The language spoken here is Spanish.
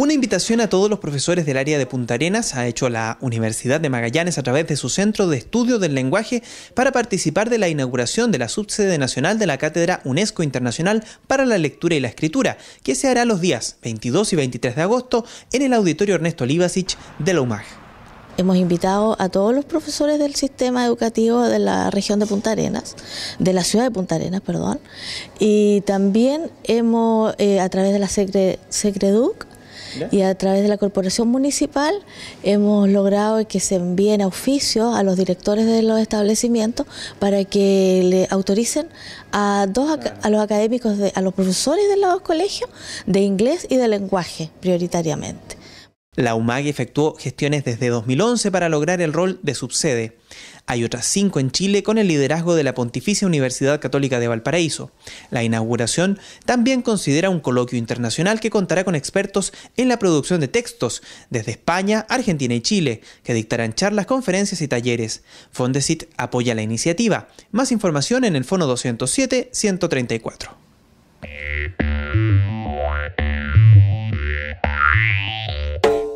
Una invitación a todos los profesores del área de Punta Arenas ha hecho la Universidad de Magallanes a través de su Centro de Estudio del Lenguaje para participar de la inauguración de la subsede nacional de la Cátedra UNESCO Internacional para la Lectura y la Escritura, que se hará los días 22 y 23 de agosto en el Auditorio Ernesto Olivasich de la UMAG. Hemos invitado a todos los profesores del sistema educativo de la región de Punta Arenas, de la ciudad de Punta Arenas, perdón, y también hemos, eh, a través de la Secreduc, y a través de la Corporación Municipal hemos logrado que se envíen a oficios a los directores de los establecimientos para que le autoricen a, los académicos, a los profesores de los colegios de inglés y de lenguaje prioritariamente. La UMAG efectuó gestiones desde 2011 para lograr el rol de subsede. Hay otras cinco en Chile con el liderazgo de la Pontificia Universidad Católica de Valparaíso. La inauguración también considera un coloquio internacional que contará con expertos en la producción de textos desde España, Argentina y Chile, que dictarán charlas, conferencias y talleres. Fondesit apoya la iniciativa. Más información en el Fono 207 134.